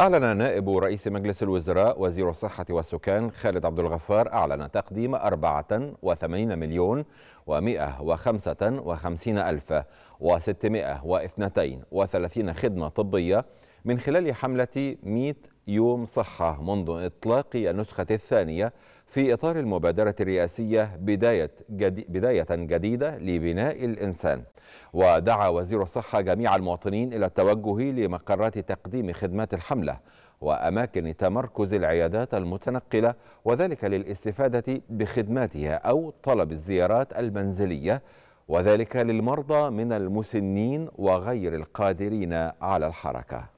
أعلن نائب رئيس مجلس الوزراء وزير الصحة والسكان خالد عبد الغفار أعلن تقديم 84 مليون و155 ألف و632 خدمة طبية من خلال حملة 100 يوم صحة منذ إطلاق النسخة الثانية في إطار المبادرة الرئاسية بداية, جدي بداية جديدة لبناء الإنسان ودعا وزير الصحة جميع المواطنين إلى التوجه لمقرات تقديم خدمات الحملة وأماكن تمركز العيادات المتنقلة وذلك للاستفادة بخدماتها أو طلب الزيارات المنزلية وذلك للمرضى من المسنين وغير القادرين على الحركه